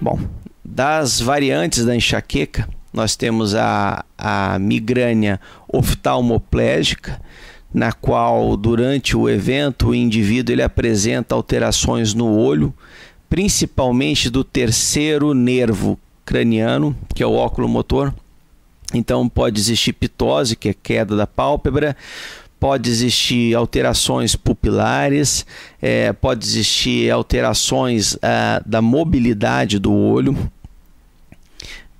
Bom, das variantes da enxaqueca, nós temos a, a migrânia oftalmoplégica, na qual durante o evento o indivíduo ele apresenta alterações no olho, principalmente do terceiro nervo craniano, que é o óculo motor. Então pode existir pitose, que é queda da pálpebra, pode existir alterações pupilares, é, pode existir alterações é, da mobilidade do olho,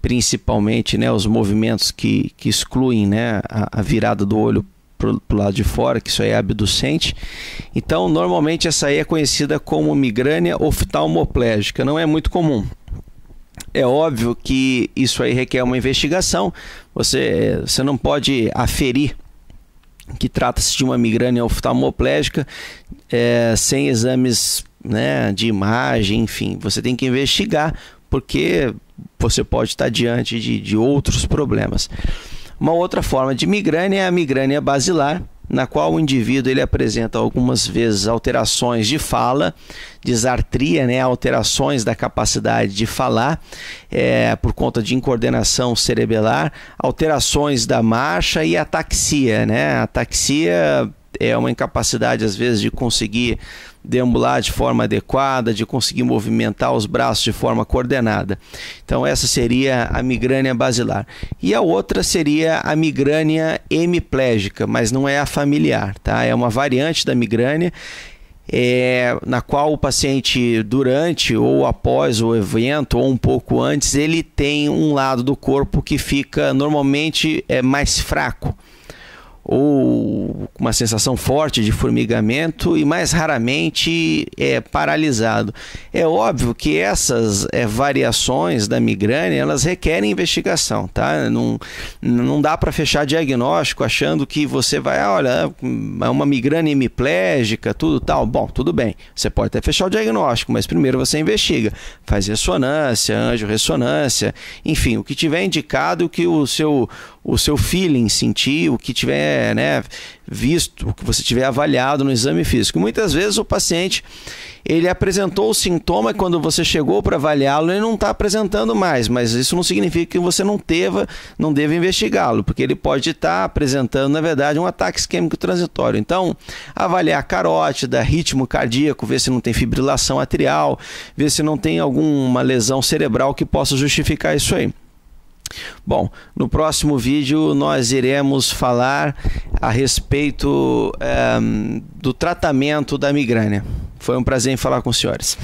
principalmente né, os movimentos que, que excluem né, a, a virada do olho para o lado de fora, que isso aí é abducente. Então, normalmente essa aí é conhecida como migrânia oftalmoplégica, não é muito comum. É óbvio que isso aí requer uma investigação, você, você não pode aferir que trata-se de uma migrânia oftalmoplégica é, sem exames né, de imagem, enfim, você tem que investigar porque você pode estar diante de, de outros problemas. Uma outra forma de migrânia é a migrânia basilar, na qual o indivíduo ele apresenta algumas vezes alterações de fala, disartria, né, alterações da capacidade de falar é, por conta de incoordenação cerebelar, alterações da marcha e ataxia, né, ataxia é uma incapacidade, às vezes, de conseguir deambular de forma adequada, de conseguir movimentar os braços de forma coordenada. Então, essa seria a migrânia basilar. E a outra seria a migrânia hemiplégica, mas não é a familiar, tá? É uma variante da migrânia. É, na qual o paciente, durante ou após o evento, ou um pouco antes, ele tem um lado do corpo que fica normalmente é, mais fraco ou uma sensação forte de formigamento e mais raramente é paralisado. É óbvio que essas é, variações da migrânia elas requerem investigação, tá? Não, não dá para fechar diagnóstico achando que você vai, ah, olha, é uma migrânia hemiplégica, tudo tal. Bom, tudo bem, você pode até fechar o diagnóstico, mas primeiro você investiga, faz ressonância, anjo-ressonância, enfim, o que tiver indicado, o que o seu, o seu feeling sentir, o que tiver é, né, uhum. visto, o que você tiver avaliado no exame físico. Muitas vezes o paciente ele apresentou o sintoma quando você chegou para avaliá-lo, ele não está apresentando mais, mas isso não significa que você não, teva, não deva investigá-lo, porque ele pode estar tá apresentando, na verdade, um ataque isquêmico transitório. Então, avaliar carótida, ritmo cardíaco, ver se não tem fibrilação atrial, ver se não tem alguma lesão cerebral que possa justificar isso aí. Bom, no próximo vídeo nós iremos falar a respeito é, do tratamento da migrânia. Foi um prazer em falar com os senhores.